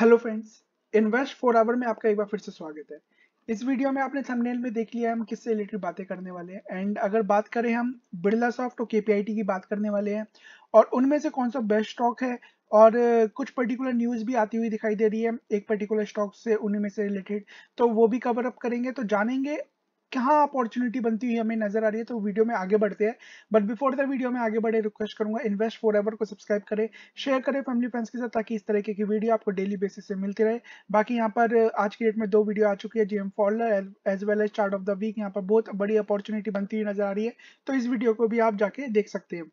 Hello friends invest for ever में आपका एक बार फिर से स्वागत है इस वीडियो में आपने थंबनेल में देख लिया है हम किससे रिलेटेड बातें करने वाले हैं एंड अगर बात करें हम बिरला सॉफ्ट और केपीआईटी की बात करने वाले हैं और उनमें से कौन सा बेस्ट स्टॉक है और कुछ पर्टिकुलर न्यूज़ भी आती हुई दिखाई दे रही है एक पर्टिकुलर स्टॉक से उनमें से रिलेटेड तो वो भी कवर अप करेंगे तो जानेंगे कहाँ अपॉर्चुनिटी बनती हुई हमें नजर आ रही है तो वीडियो में आगे बढ़ते हैं बट बिफोर द वीडियो में आगे बढ़े रिक्वेस्ट करूंगा इन्वेस्ट फॉर एवर को सब्सक्राइब करें शेयर करें फैमिली फ्रेंड्स के साथ ताकि इस तरीके की वीडियो आपको डेली बेसिस से मिलती रहे बाकी यहाँ पर आज की डेट में दो वीडियो आ चुकी है जीएम फॉलर as well as start of the week यहाँ पर बहुत बड़ी अपॉर्चुनिटी बनती हुई नजर आ रही है तो इस वीडियो को भी आप जाके देख सकते हैं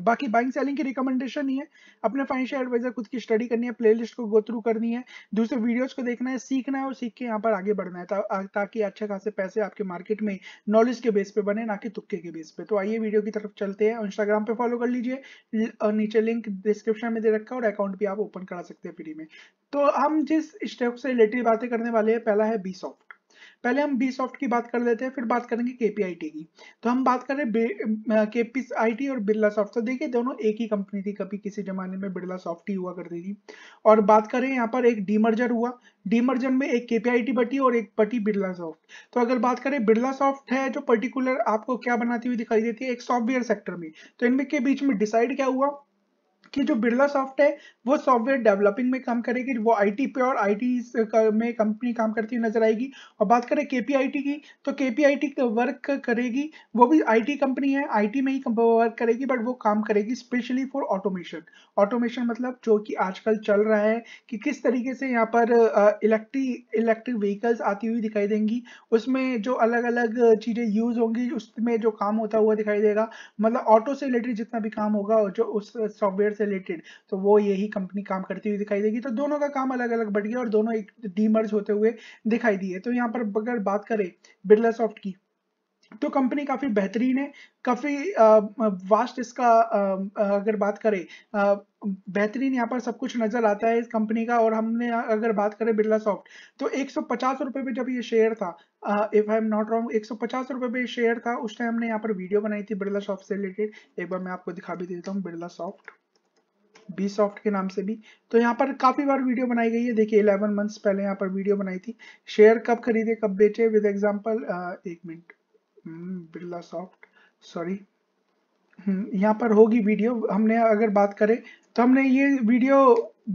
बाकी बाइंग सेलिंग की रिकमेंडेशन ही है अपने फाइनेंशियल एडवाइजर खुद की स्टडी करनी है प्लेलिस्ट को गो थ्रू करनी है दूसरे वीडियोस को देखना है सीखना है और सीख के यहाँ पर आगे बढ़ना है ता, ताकि अच्छे खासे पैसे आपके मार्केट में नॉलेज के बेस पे बने ना कि तुक्के के बेस पे तो आइए वीडियो की तरफ चलते हैं इंस्टाग्राम पे फॉलो कर लीजिए और नीचे लिंक डिस्क्रिप्शन में दे रखा है और अकाउंट भी आप ओपन करा सकते हैं फ्री में तो हम जिस स्टेप से रिलेटेड बातें करने वाले हैं पहला है बी सॉफ्ट पहले हम बी सॉफ्ट की बात कर लेते हैं फिर बात करेंगे केपीआईटी की तो हम बात कर रहे हैं केपीआईटी और बिरला सॉफ्ट तो देखिए दोनों एक ही कंपनी थी कभी किसी जमाने में बिरला सॉफ्ट ही हुआ करती थी और बात करें यहाँ पर एक डीमर्जर हुआ डीमर्जर में एक केपीआईटी बटी और एक बटी बिरला सॉफ्ट तो अगर बात करें बिरला सॉफ्ट है जो पर्टिकुलर आपको क्या बनाती हुई दिखाई देती है एक सॉफ्टवेयर सेक्टर में तो इनमें के बीच में डिसाइड क्या हुआ कि जो बिरला सॉफ्ट है वो सॉफ्टवेयर डेवलपिंग में काम करेगी वो आईटी पे और आईटी में कंपनी काम करती हुई नजर आएगी और बात करें टी की तो के टी वर्क करेगी वो भी टी कंपनी है टी में ही वर्क करेगी बट वो काम करेगी स्पेशली फॉर ऑटोमेशन ऑटोमेशन मतलब जो कि आजकल चल रहा है कि किस तरीके से यहाँ पर इलेक्ट्रिक इलेक्ट्रिक व्हीकल्स आती हुई दिखाई देंगी उसमें जो अलग अलग चीज़ें यूज होंगी उसमें जो काम होता हुआ दिखाई देगा मतलब ऑटो से रिलेटेड जितना भी काम होगा जो उस सॉफ्टवेयर से से रिलेटेड तो वो यही कंपनी काम करती हुई दिखाई देगी तो दोनों का काम अलग अलग बढ़ गया और दोनों एक डीमर्ज होते हुए दिखाई दिए तो यहाँ पर अगर बात करें बिरला सॉफ्ट की तो कंपनी काफ़ी बेहतरीन है काफ़ी वास्ट इसका अगर बात करें बेहतरीन यहाँ पर सब कुछ नज़र आता है इस कंपनी का और हमने अगर बात करें बिरला सॉफ्ट तो एक सौ रुपये पे जब ये शेयर था if I am not wrong एक सौ पे शेयर था उस टाइम हमने यहाँ पर वीडियो बनाई थी बिरला सॉफ्ट से रिलेटेड एक बार मैं आपको दिखा भी देता हूँ बिरला सॉफ्ट बी सॉफ्ट के नाम से भी तो यहाँ पर काफी बार वीडियो बनाई गई है देखिए 11 मंथ्स पहले यहाँ पर वीडियो बनाई थी शेयर कब खरीदे कब बेचे विद एग्जांपल uh, एक minute hmm, Birlasoft sorry hmm, यहाँ पर होगी वीडियो हमने अगर बात करें तो हमने ये वीडियो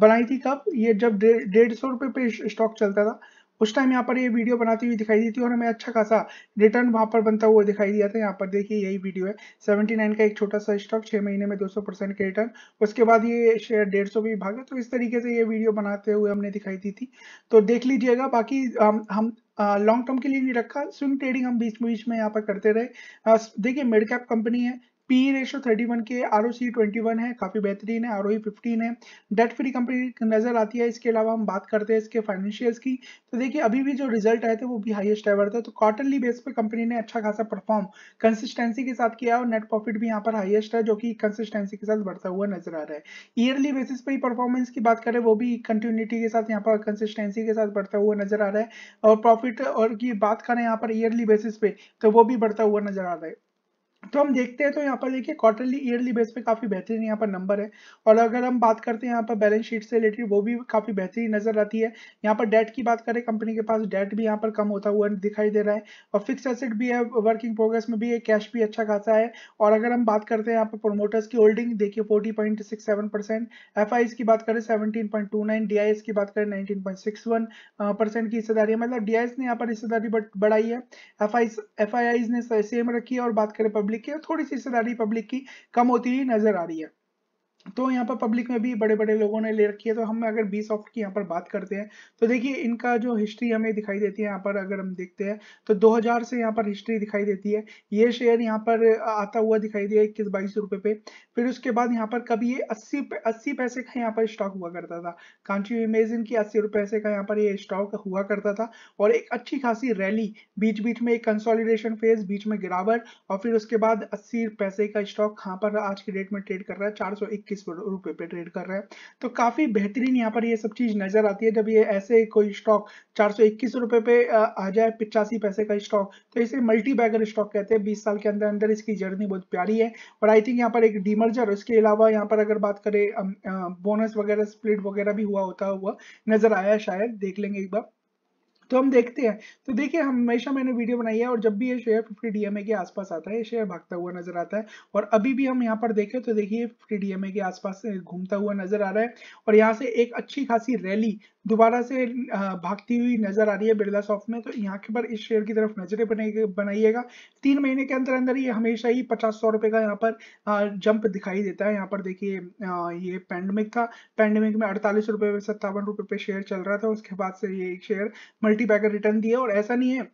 बनाई थी कब ये जब डेढ़ सौ रुपये पे स्टॉक चलता था उस टाइम यहाँ पर ये वीडियो बनाती हुई दिखाई दी थी और हमें अच्छा खासा रिटर्न वहाँ पर बनता हुआ दिखाई दिया था यहाँ पर देखिए यही वीडियो है 79 का एक छोटा सा स्टॉक छः महीने में 200 परसेंट के रिटर्न उसके बाद ये शेयर डेढ़ सौ भी भागा तो इस तरीके से ये वीडियो बनाते हुए हमने दिखाई दी थी तो देख लीजिएगा बाकी हम लॉन्ग टर्म के लिए नहीं रखा स्विंग ट्रेडिंग हम बीच बीच में यहाँ पर करते रहे देखिए मिड कैप कंपनी है पी रेशो 31 के आर ओ सी ट्वेंटी है काफ़ी बेहतरीन है आर ओ फिफ्टीन है डेट फ्री कंपनी नज़र आती है इसके अलावा हम बात करते हैं इसके फाइनेंशियल्स की तो देखिए अभी भी जो रिजल्ट आए थे वो भी हाइएस्ट एवर था तो क्वार्टरली बेस पे कंपनी ने अच्छा खासा परफॉर्म कंसिस्टेंसी के साथ किया और नेट प्रॉफिट भी यहाँ पर हाइएस्ट है जो कि कंसिस्टेंसी के साथ बढ़ता हुआ नजर आ रहा है ईयरली बेसिस पे परफॉर्मेंस की बात करें वो भी कंटिन्यूटी के साथ यहाँ पर कंसिस्टेंसी के साथ बढ़ता हुआ नजर आ रहा है और प्रॉफिट और की बात करें यहाँ पर ईयरली बेसिस पे तो वो भी बढ़ता हुआ नजर आ रहा है तो हम देखते हैं तो यहाँ पर देखिए क्वार्टरली ईयरली बेस पे काफी बेहतरीन यहाँ पर नंबर है और अगर हम बात करते हैं यहाँ पर बैलेंस शीट से रिलेटेड वो भी काफी बेहतरीन नजर आती है यहाँ पर डेट की बात करें कंपनी के पास डेट भी यहाँ पर कम होता हुआ दिखाई दे रहा है और फिक्स एसेट भी है वर्किंग प्रोग्रेस में भी है कैश भी अच्छा खासा है और अगर हम बात करते हैं यहाँ पर प्रोमोटर्स की होल्डिंग देखिए forty point six seven percent F I की बात करें seventeen point two nine D I S की बात करें nineteen point six one percent की हिस्सेदारी है मतलब डी आई एस ने यहाँ पर हिस्सेदारी बढ़ाई है एफ आई एफ आई ने सेम रखी है और बात करें रिपब्लिक की और थोड़ी सी हिस्सेदारी पब्लिक की कम होती हुई नजर आ रही है तो यहाँ पर पब्लिक में भी बड़े बड़े लोगों ने ले रखी है तो हम अगर बी सॉफ्ट की यहाँ पर बात करते हैं तो देखिए इनका जो हिस्ट्री हमें दिखाई देती है यहाँ पर अगर हम देखते हैं तो 2000 से यहाँ पर हिस्ट्री दिखाई देती है ये शेयर यहाँ पर आता हुआ दिखाई दिया इक्कीस बाईस रुपए पे फिर उसके बाद यहाँ पर कभी ये अस्सी अस्सी पैसे का यहाँ पर स्टॉक हुआ करता था कांची इमेजिन की अस्सी पैसे का यहाँ पर ये स्टॉक हुआ करता था और एक अच्छी खासी रैली बीच बीच में एक कंसोलिडेशन फेज बीच में गिरावट और फिर उसके बाद अस्सी पैसे का स्टॉक कहाँ पर आज की डेट में ट्रेड कर रहा है चार किस रुपए पे ट्रेड कर रहा है तो काफी बेहतरीन यहाँ पर ये सब चीज नजर आती है जब ये ऐसे कोई स्टॉक चार रुपए पे आ जाए पिचासी पैसे का स्टॉक तो इसे मल्टी बैगर स्टॉक कहते हैं बीस साल के अंदर अंदर इसकी जर्नी बहुत प्यारी है और आई थिंक यहाँ पर एक डीमर्जर इसके अलावा यहाँ पर अगर बात करें बोनस वगैरह स्प्लिट वगैरह भी हुआ होता हुआ नजर आया शायद देख लेंगे एक बार तो हम देखते हैं तो देखिए हमेशा मैंने वीडियो बनाई है और जब भी ये शेयर फिफ्टी डीएमए के आसपास आता है ये शेयर भागता हुआ नजर आता है और अभी भी हम यहाँ पर देखें तो देखिए फिफ्टी डीएमए के आसपास घूमता हुआ नजर आ रहा है और यहाँ से एक अच्छी खासी रैली दोबारा से भागती हुई नजर आ रही है बिरला सॉफ्ट में तो यहाँ के पर इस शेयर की तरफ नजरें बनाइएगा तीन महीने के अंदर अंदर ये हमेशा ही पचास सौ रुपए का यहाँ पर जंप दिखाई देता है यहाँ पर देखिए ये पैंडमिक था पैंडमिक में अड़तालीस रुपए सत्तावन रुपए पे शेयर चल रहा था उसके बाद से ये शेयर सिक्योरिटी रिटर्न दिए और ऐसा नहीं है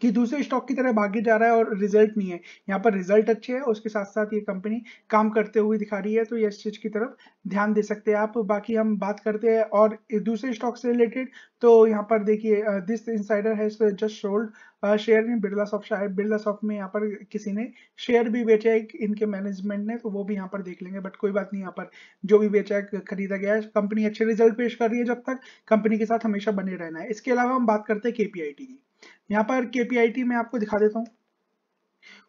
कि दूसरे स्टॉक की तरह भागे जा रहा है और रिजल्ट नहीं है यहाँ पर रिजल्ट अच्छे है उसके साथ साथ ये कंपनी काम करते हुए दिखा रही है तो ये इस चीज की तरफ ध्यान दे सकते हैं आप बाकी हम बात करते हैं और दूसरे स्टॉक से रिलेटेड तो यहाँ पर देखिए this insider has just sold share in Birlasoft शायद बिरला सॉफ्ट में यहाँ पर किसी ने शेयर भी बेचा है इनके मैनेजमेंट ने तो वो भी यहाँ पर देख लेंगे बट कोई बात नहीं यहाँ पर जो भी बेचा है खरीदा गया है कंपनी अच्छे रिजल्ट पेश कर रही है जब तक कंपनी के साथ हमेशा बने रहना है इसके अलावा हम बात करते हैं केपीआईटी की यहाँ पर के में आपको दिखा देता हूँ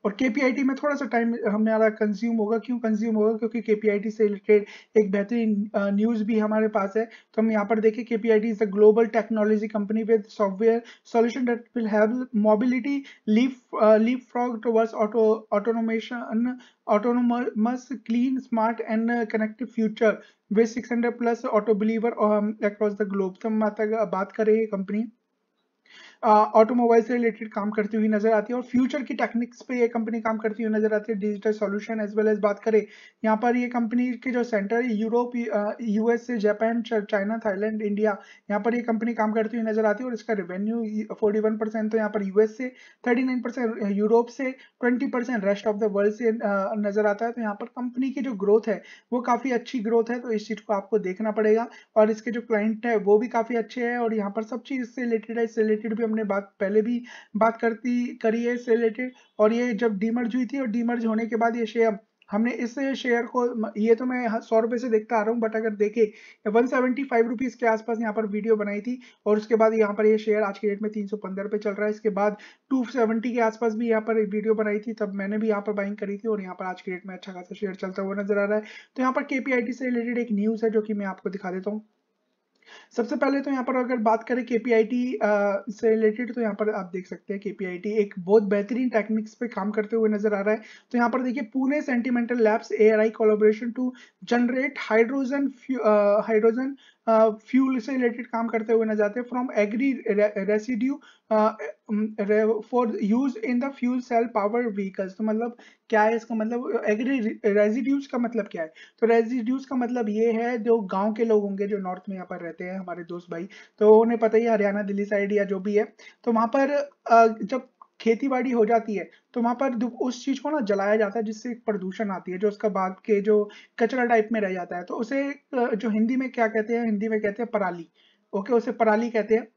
और के में थोड़ा सा टाइम हमारा कंज्यूम होगा क्यों कंज्यूम होगा क्योंकि के से रिलेटेड एक बेहतरीन न्यूज भी हमारे पास है तो हम यहाँ पर देखें के is a global technology company with software solution that will have mobility leaf leap frog towards auto autonomation autonomous clean smart and uh, future with six 600 plus auto believer um, across the तो हम बात करें company automobile से related काम करती हुई नजर आती है और फ्यूचर की टेक्निक्स पे ये कंपनी काम करती हुई नजर आती है digital solution as well as बात करें यहाँ पर ये कंपनी के जो सेंटर है Europe USA Japan China Thailand India यहाँ पर ये कंपनी काम करती हुई नजर आती है और इसका रेवेन्यू फोर्टी तो यहाँ पर यूएस से थर्टी यूरोप से twenty rest of the world से नजर आता है तो यहाँ पर कंपनी की जो ग्रोथ है वो काफी अच्छी ग्रोथ है तो इस चीज को आपको देखना पड़ेगा और इसके जो क्लाइंट है वो भी काफी अच्छे है और यहाँ पर सब चीज इससे रिलेटेड है इससे रिलेटेड भी हम हमने बात पहले भी बात करती करी है इससे रिलेटेड और ये जब डीमर्ज हुई थी और डीमर्ज होने के बाद ये शेयर हमने इस शेयर को ये तो मैं सौ रुपए से देखता आ रहा हूँ बट अगर देखे वन सेवेंटी फाइव रुपीज़ के आसपास यहाँ पर वीडियो बनाई थी और उसके बाद यहाँ पर ये शेयर आज के डेट में तीन सौ पंद्रह रुपए चल रहा है इसके बाद टू सेवेंटी के आसपास भी यहाँ पर वीडियो बनाई थी तब मैंने भी यहाँ पर बाइंग करी थी और यहाँ पर आज के डेट में अच्छा खासा शेयर चलता हुआ नजर आ रहा है तो यहाँ पर केपीआईटी से रिलेटेड एक न्यूज़ है जो कि मैं आपको दिखा देता हूँ सबसे पहले तो यहाँ पर अगर बात करें के से रिलेटेड तो यहाँ पर आप देख सकते हैं के एक बहुत बेहतरीन टेक्निक्स पे काम करते हुए नजर आ रहा है तो यहाँ पर देखिए Pune sentimental labs A R I collaboration to generate hydrogen hydrogen fuel से रिलेटेड काम करते हुए नजर आते हैं from agri residue for use in the fuel cell power vehicles तो मतलब क्या है इसका मतलब एग्री रेजिड्यूज का मतलब क्या है तो रेजिड्यूज का मतलब ये है जो गांव के लोग होंगे जो नॉर्थ में यहाँ पर रहते हैं हमारे दोस्त भाई तो उन्हें पता ही हरियाणा दिल्ली साइड या जो भी है तो वहाँ पर जब खेती बाड़ी हो जाती है तो वहां पर उस चीज को ना जलाया जाता है जिससे प्रदूषण आती है जो उसका बाद के जो कचरा टाइप में रह जाता है तो उसे जो हिंदी में क्या कहते हैं हिंदी में कहते हैं पराली ओके उसे पराली कहते हैं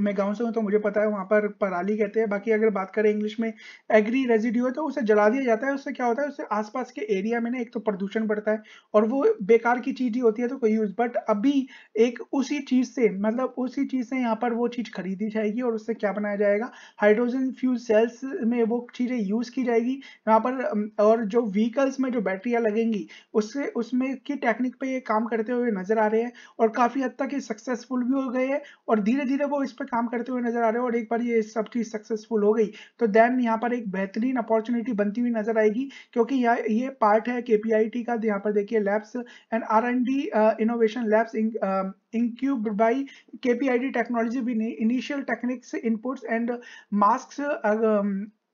मैं गांव से हूँ तो मुझे पता है वहाँ पर पराली कहते हैं बाकी अगर बात करें इंग्लिश में एग्री रेजिड्यू है तो उसे जला दिया जाता है उससे क्या होता है उससे आसपास के एरिया में ना एक तो प्रदूषण बढ़ता है और वो बेकार की चीज ही होती है तो कोई यूज बट अभी एक उसी चीज से मतलब उसी चीज से यहाँ पर वो चीज खरीदी जाएगी और उससे क्या बनाया जाएगा हाइड्रोजन फ्यूज सेल्स में वो चीजें यूज की जाएगी यहाँ पर और जो व्हीकल्स में जो बैटरियाँ लगेंगी उससे उसमें की टेक्निक पे ये काम करते हुए नजर आ रहे हैं और काफी हद तक ये सक्सेसफुल भी हो गए हैं और धीरे धीरे वो इस पे काम करते हुए नजर आ रहे हो और एक बार ये सब चीज सक्सेसफुल हो गई तो देन यहाँ पर एक बेहतरीन अपॉर्चुनिटी बनती हुई नजर आएगी क्योंकि यह ये पार्ट है केपीआईटी का तो यहाँ पर देखिए labs and R and D innovation labs incubed by K P I initial technology initial techniques inputs and MACS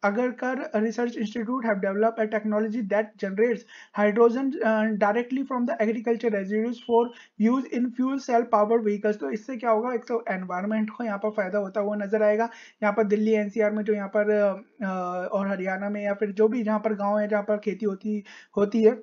Agarkar Research Institute have developed a technology that generates hydrogen uh, directly from the agriculture residues for use in fuel cell power vehicles. तो इससे क्या होगा एक तो environment को यहाँ पर फायदा होता हुआ नजर आएगा यहाँ पर दिल्ली एनसीआर में जो यहाँ पर और हरियाणा में या फिर जो भी जहाँ पर गाँव है जहाँ पर खेती होती होती है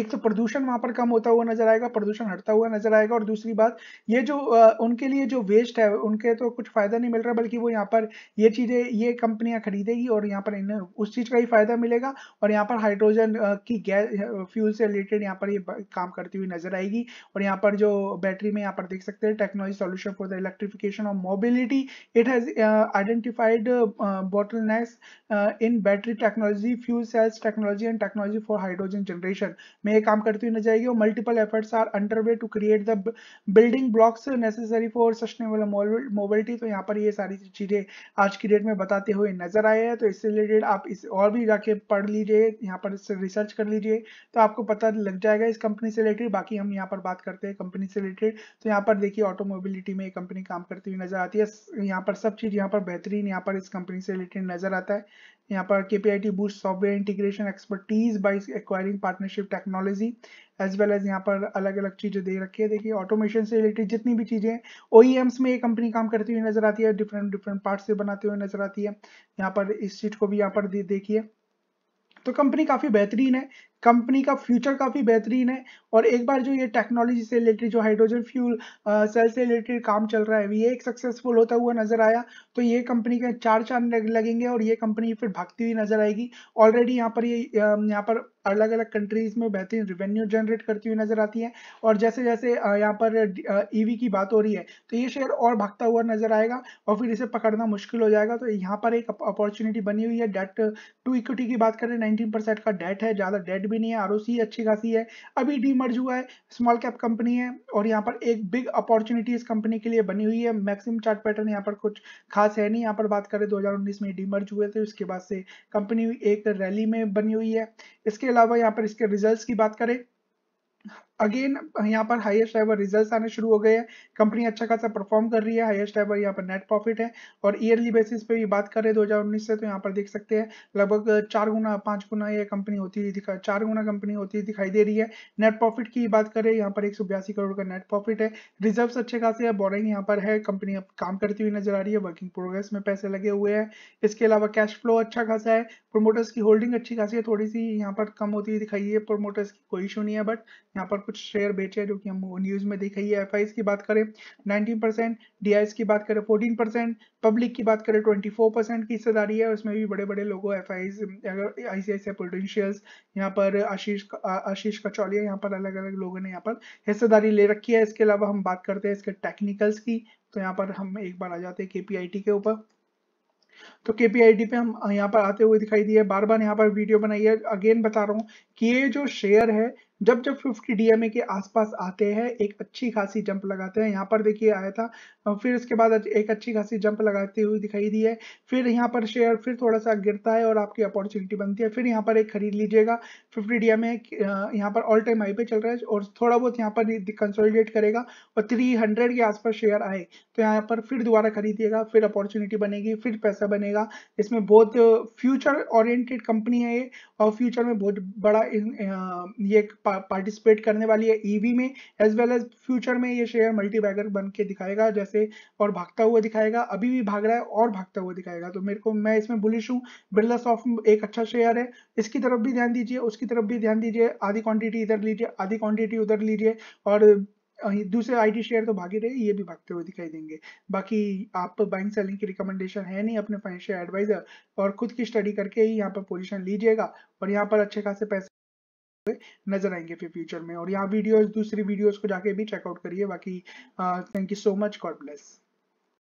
एक तो प्रदूषण वहां पर कम होता हुआ नजर आएगा प्रदूषण हटता हुआ नजर आएगा और दूसरी बात ये जो उनके लिए जो वेस्ट है उनके तो कुछ फायदा नहीं मिल रहा बल्कि वो यहाँ पर ये चीजें ये कंपनियां खरीदेगी और यहाँ पर इन्हें उस चीज का ही फायदा मिलेगा और यहाँ पर हाइड्रोजन की गैस फ्यूल से रिलेटेड यहाँ पर ये काम करती हुई नजर आएगी और यहाँ पर जो बैटरी में यहाँ पर देख सकते हैं technology solution for the electrification of mobility it has identified bottle in battery technology fuel cells technology and technology for hydrogen generation में ये काम करती हुई नजर आएगी और multiple efforts are under way to create the building blocks necessary for sustainable mobility तो यहाँ पर ये सारी चीज़ें आज की डेट में बताते हुए नजर आए हैं तो इससे रिलेटेड आप इस और भी जाके पढ़ लीजिए यहाँ पर इससे रिसर्च कर लीजिए तो आपको पता लग जाएगा इस कंपनी से रिलेटेड बाकी हम यहाँ पर बात करते हैं कंपनी से रिलेटेड तो यहाँ पर देखिए ऑटोमोबिलिटी में ये कंपनी काम करती हुई नजर आती है यहाँ पर सब चीज़ यहाँ पर बेहतरीन यहाँ पर इस कंपनी से रिलेटेड नजर आता है यहाँ पर to boost software integration expertise by acquiring partnership technology as well as यहाँ पर अलग अलग चीजें दे रखी है देखिए ऑटोमेशन से रिलेटेड जितनी भी चीजें ओ ई एम्स में ये कंपनी काम करती हुई नजर आती है डिफरेंट डिफरेंट पार्ट से बनाते हुए नजर आती है यहाँ पर इस चीज को भी यहाँ पर देखिए तो कंपनी काफी बेहतरीन है कंपनी का फ्यूचर काफ़ी बेहतरीन है और एक बार जो ये टेक्नोलॉजी से रिलेटेड जो हाइड्रोजन फ्यूल सेल से रिलेटेड काम चल रहा है ये एक सक्सेसफुल होता हुआ नजर आया तो ये कंपनी के चार चांद लगेंगे और ये कंपनी फिर भागती हुई नजर आएगी ऑलरेडी यहाँ पर ये यहाँ पर अलग अलग कंट्रीज में बेहतरीन रिवेन्यू जनरेट करती हुई नजर आती है और जैसे जैसे यहाँ पर ईवी e की बात हो रही है तो ये शेयर और भागता हुआ नजर आएगा और फिर इसे पकड़ना मुश्किल हो जाएगा तो यहाँ पर एक अपॉर्चुनिटी बनी हुई है डेट टू इक्विटी की बात करें नाइनटीन परसेंट का डेट है ज़्यादा डेट भी नहीं है आर अच्छी खासी है अभी डी मर्ज हुआ है स्मॉल कैप कंपनी है और यहाँ पर एक बिग अपॉर्चुनिटी इस कंपनी के लिए बनी हुई है मैक्सिमम चार्ट पैटर्न यहाँ पर कुछ खास है नहीं यहाँ पर बात करें दो में डी मर्ज हुए थे उसके बाद से कंपनी एक रैली में बनी हुई है इसके अलावा यहाँ पर इसके रिजल्ट की बात करें अगेन यहाँ पर हाईएस्ट लेवल रिजल्ट्स आने शुरू हो गए हैं कंपनी अच्छा खासा परफॉर्म कर रही है हाईएस्ट लेवल यहाँ पर नेट प्रॉफिट है और ईयरली बेसिस पे भी बात कर रहे हैं 2019 से तो यहाँ पर देख सकते हैं लगभग चार गुना पांच गुना ये कंपनी होती हुई दिखा चार गुना कंपनी होती हुई दिखाई दे रही है नेट प्रॉफिट की बात करें यहाँ पर एक करोड़ का नेट प्रॉफिट है रिजर्व अच्छे खासे है बोरिंग यहाँ पर है कंपनी अब काम करती हुई नजर आ रही है वर्किंग प्रोग्रेस में पैसे लगे हुए हैं इसके अलावा कैश फ्लो अच्छा खासा है प्रोमोटर्स की होल्डिंग अच्छी खासी है थोड़ी सी यहाँ पर कम होती हुई दिखाई है प्रोमोटर्स की कोई इशू नहीं है बट यहाँ पर कुछ शेयर बेचे हैं जो कि हम न्यूज में देख रही है एफ की बात करें नाइनटीन परसेंट डी की बात करें फोर्टीन परसेंट पब्लिक की बात करें ट्वेंटी फोर परसेंट की हिस्सेदारी है उसमें भी बड़े बड़े लोगों F I I C C I potentials यहाँ पर आशीष आशीष कचौलिया यहाँ पर अलग अलग लोगों ने यहाँ पर हिस्सेदारी ले रखी है इसके अलावा हम बात करते हैं इसके टेक्निकल्स की तो यहाँ पर हम एक बार आ जाते हैं केपीआईटी के ऊपर तो केपीआईडी पे हम यहाँ पर आते हुए दिखाई दिए बार बार यहाँ पर वीडियो बनाई है अगेन बता रहा हूँ कि ये जो शेयर है जब जब 50 डीएमए के आसपास आते हैं एक अच्छी खासी जंप लगाते हैं यहाँ पर देखिए आया था फिर इसके बाद एक अच्छी खासी जंप लगाती हुई दिखाई दी है फिर यहाँ पर शेयर फिर थोड़ा सा गिरता है और आपकी अपॉर्चुनिटी बनती है फिर यहाँ पर एक खरीद लीजिएगा फिफ्टी डी एम यहाँ पर ऑल टाइम हाई पे चल रहा है और थोड़ा बहुत यहाँ पर कंसोलिडेट करेगा और थ्री हंड्रेड के आसपास शेयर आए तो यहाँ पर फिर दोबारा खरीदिएगा फिर अपॉर्चुनिटी बनेगी फिर पैसा बनेगा इसमें बहुत फ्यूचर ओरिएंटेड कंपनी है ये और फ्यूचर में बहुत बड़ा ये पार्टिसिपेट करने वाली है ईवी e में एज वेल एज फ्यूचर में ये शेयर मल्टी बैगर बन के दिखाएगा जैसे और भागता हुआ दिखाएगा अभी भी भाग रहा है और भागता हुआ दिखाएगा तो मेरे को मैं इसमें बुलिश हूँ बिरला सॉफ्ट एक अच्छा शेयर है इसकी तरफ भी ध्यान दीजिए उसकी तरफ भी ध्यान दीजिए आधी क्वांटिटी इधर लीजिए आधी क्वांटिटी उधर लीजिए और दूसरे आईटी शेयर तो भागी रहे ये भी भागते हुए दिखाई देंगे बाकी आप बाइंग सेलिंग की रिकमेंडेशन है नहीं अपने फाइनेंशियल एडवाइजर और खुद की स्टडी करके ही यहाँ पर पोजीशन लीजिएगा और यहाँ पर अच्छे खासे पैसे नजर आएंगे फिर फ्यूचर में और यहाँ वीडियोस दूसरी वीडियोस को जाके भी चेकआउट करिए बाकी thank you so much God bless